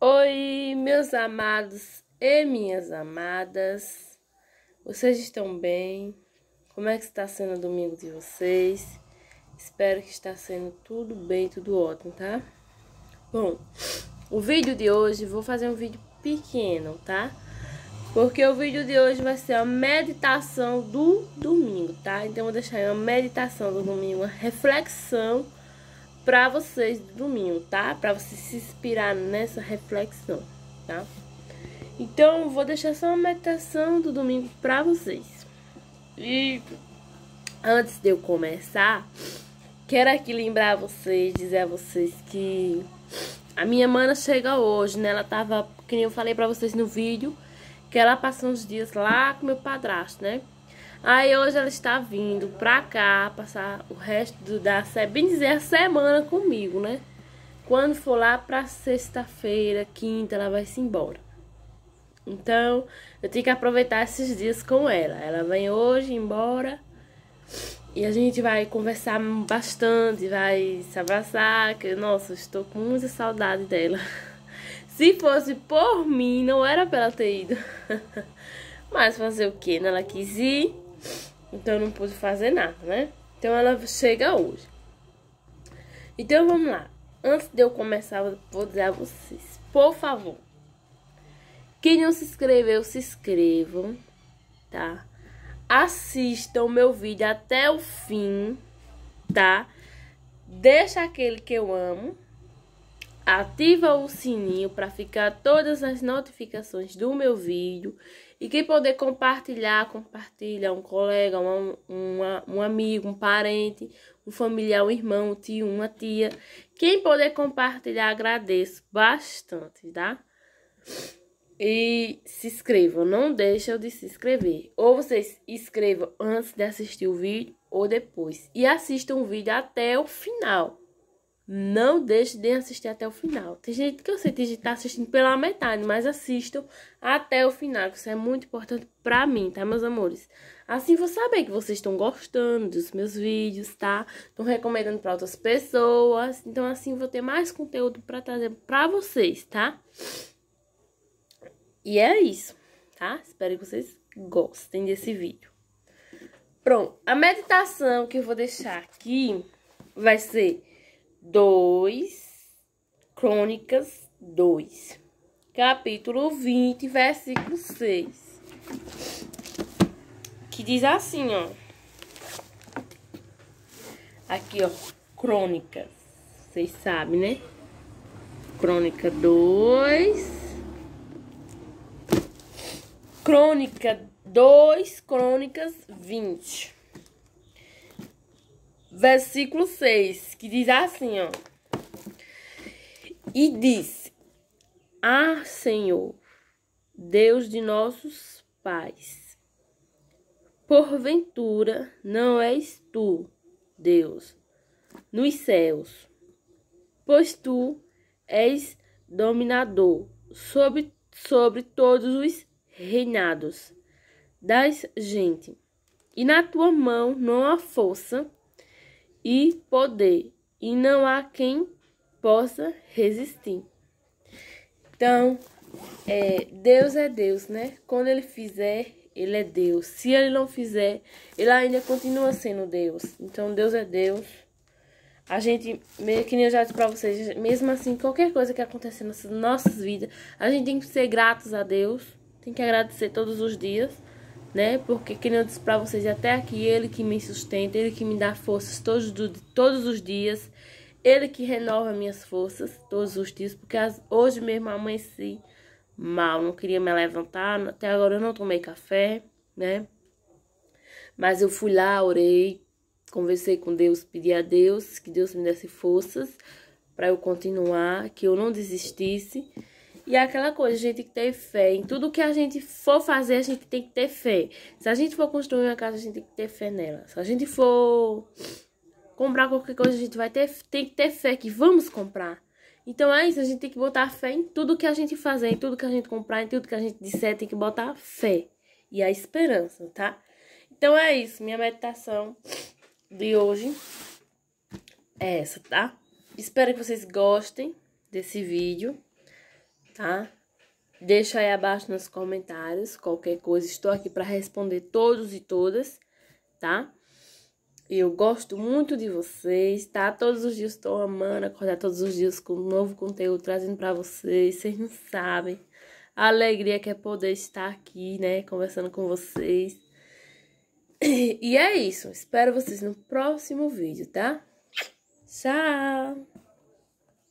Oi, meus amados e minhas amadas. Vocês estão bem? Como é que está sendo o domingo de vocês? Espero que está sendo tudo bem, tudo ótimo, tá? Bom, o vídeo de hoje vou fazer um vídeo pequeno, tá? Porque o vídeo de hoje vai ser a meditação do domingo, tá? Então vou deixar aí uma meditação do domingo, uma reflexão para vocês domingo, tá? Para você se inspirar nessa reflexão, tá? Então, vou deixar só uma meditação do domingo para vocês. E antes de eu começar, quero aqui lembrar vocês, dizer a vocês que a minha mana chega hoje, né? Ela tava, que eu falei para vocês no vídeo, que ela passou uns dias lá com meu padrasto, né? Aí hoje ela está vindo pra cá passar o resto do, da bem dizer, a semana comigo, né? Quando for lá pra sexta-feira, quinta, ela vai se embora. Então, eu tenho que aproveitar esses dias com ela. Ela vem hoje embora e a gente vai conversar bastante, vai se abraçar, que nossa, estou com muita saudade dela. Se fosse por mim, não era pra ela ter ido. Mas fazer o que? Né? Ela quis ir. Então eu não pude fazer nada, né? Então ela chega hoje. Então vamos lá. Antes de eu começar, vou dizer a vocês, por favor. Quem não se inscreveu, se inscrevam, tá? Assistam o meu vídeo até o fim, tá? Deixa aquele que eu amo. Ativa o sininho para ficar todas as notificações do meu vídeo e quem puder compartilhar, compartilha. Um colega, uma, uma, um amigo, um parente, um familiar, um irmão, um tio, uma tia. Quem puder compartilhar, agradeço bastante, tá? E se inscrevam, não deixa de se inscrever. Ou vocês inscrevam antes de assistir o vídeo ou depois. E assistam o vídeo até o final. Não deixe de assistir até o final. Tem gente que eu sei, tem gente que tá assistindo pela metade, mas assistam até o final, que isso é muito importante pra mim, tá, meus amores? Assim vou saber que vocês estão gostando dos meus vídeos, tá? Estão recomendando pra outras pessoas. Então, assim, vou ter mais conteúdo pra trazer pra vocês, tá? E é isso, tá? Espero que vocês gostem desse vídeo. Pronto, a meditação que eu vou deixar aqui vai ser 2, Crônicas 2, capítulo 20, versículo 6. Que diz assim, ó. Aqui, ó, Crônicas. Vocês sabem, né? Crônica 2. Crônica 2, Crônicas 20 versículo 6, que diz assim, ó. E disse: Ah, Senhor, Deus de nossos pais, porventura não és tu, Deus, nos céus, pois tu és dominador sobre, sobre todos os reinados das gente. E na tua mão não há força e poder, e não há quem possa resistir. Então, é, Deus é Deus, né? Quando ele fizer, ele é Deus. Se ele não fizer, ele ainda continua sendo Deus. Então, Deus é Deus. A gente, meio que nem eu já disse pra vocês, mesmo assim, qualquer coisa que acontecer nas nossas vidas, a gente tem que ser gratos a Deus. Tem que agradecer todos os dias né? Porque, que eu disse para vocês, até aqui, Ele que me sustenta, Ele que me dá forças todos, todos os dias, Ele que renova minhas forças todos os dias, porque as, hoje mesmo amanheci mal, não queria me levantar, até agora eu não tomei café, né? Mas eu fui lá, orei, conversei com Deus, pedi a Deus que Deus me desse forças para eu continuar, que eu não desistisse e é aquela coisa, a gente tem que ter fé. Em tudo que a gente for fazer, a gente tem que ter fé. Se a gente for construir uma casa, a gente tem que ter fé nela. Se a gente for comprar qualquer coisa, a gente vai ter, tem que ter fé que vamos comprar. Então é isso, a gente tem que botar fé em tudo que a gente fazer, em tudo que a gente comprar, em tudo que a gente disser, tem que botar fé e a esperança, tá? Então é isso, minha meditação de hoje é essa, tá? Espero que vocês gostem desse vídeo tá? Deixa aí abaixo nos comentários qualquer coisa. Estou aqui para responder todos e todas, tá? Eu gosto muito de vocês, tá? Todos os dias estou amando acordar todos os dias com um novo conteúdo trazendo para vocês. Vocês não sabem a alegria que é poder estar aqui, né? Conversando com vocês. E é isso. Espero vocês no próximo vídeo, tá? Tchau!